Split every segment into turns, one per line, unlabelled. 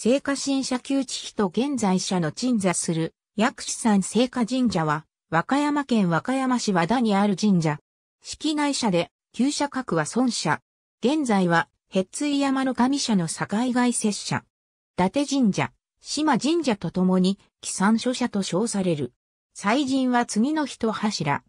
聖火神社旧地碑と現在社の鎮座する薬師山聖火神社は、和歌山県和歌山市和田にある神社。式内社で、旧社格は孫社。現在は、ツイ山の神社の境外接社。伊達神社、島神社と共に、帰産書社と称される。祭神は次の人柱。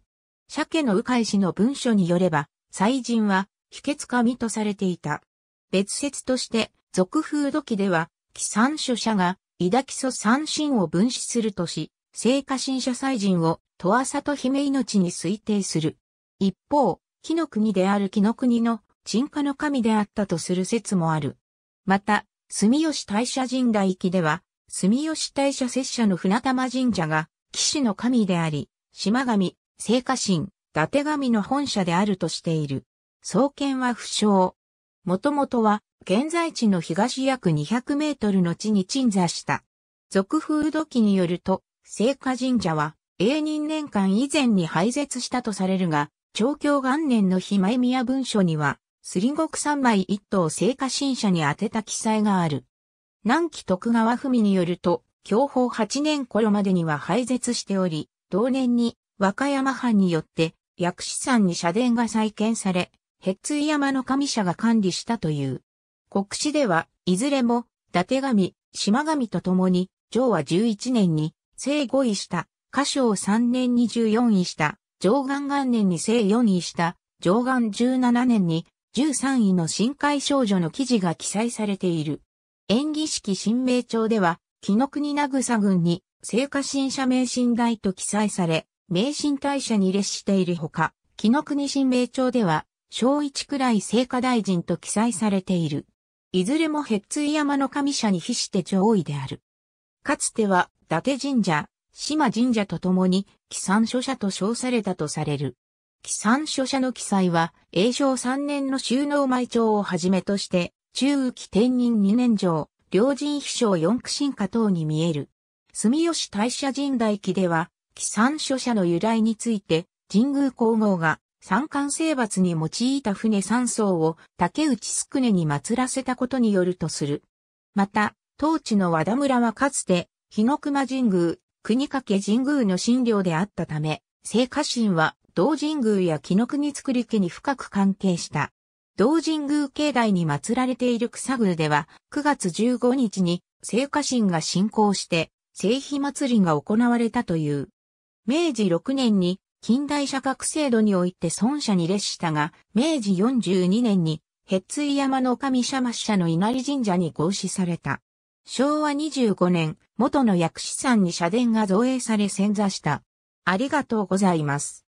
鮭の鵜飼氏の文書によれば、祭神は、秘訣神とされていた。別説として、俗風土記では、既参書者が、伊ダキ三神を分子するとし、聖火神社祭神を、とわさと姫命に推定する。一方、木の国である木の国の、鎮火の神であったとする説もある。また、住吉大社神代域では、住吉大社拙者の船玉神社が、騎士の神であり、島神、聖火神、伊達神の本社であるとしている。創建は不詳。もともとは、現在地の東約200メートルの地に鎮座した。俗風土記によると、聖火神社は、永仁年間以前に廃絶したとされるが、長教元年の日前宮文書には、すりごく三枚一頭聖火神社に宛てた記載がある。南紀徳川文によると、享保8年頃までには廃絶しており、同年に和歌山藩によって薬師山に社殿が再建され、ヘッツイ山の神社が管理したという。国史では、いずれも、伊達神、島神と共に、上和11年に、正5位した、歌唱3年に14位した、上岸元年に正4位した、上岸17年に、13位の深海少女の記事が記載されている。演技式新名帳では、木の国名草郡に、聖火新社名神台と記載され、名神大社に列しているほか、木の国新名帳では、小一くらい聖火大臣と記載されている。いずれもヘッツイ山の神社に比して上位である。かつては、伊達神社、島神社と共に、帰参書者と称されたとされる。帰参書者の記載は、永正3年の収納前帳をはじめとして、中雨期天人2年上、両人秘書四苦神家等に見える。住吉大社神代記では、帰参書者の由来について、神宮皇后が三冠征伐に用いた船三艘を竹内宿根に祀らせたことによるとする。また、当地の和田村はかつて、日の熊神宮、国掛神宮の神領であったため、聖火神は同神宮や木の国作り家に深く関係した。同神宮境内に祀られている草宮では、9月15日に聖火神が信仰して、聖火祭りが行われたという。明治6年に近代社格制度において孫社に列したが、明治42年に、ヘッイ山の神社末社の稲荷神社に合祀された。昭和25年、元の薬師山に社殿が造営され潜座した。ありがとうございます。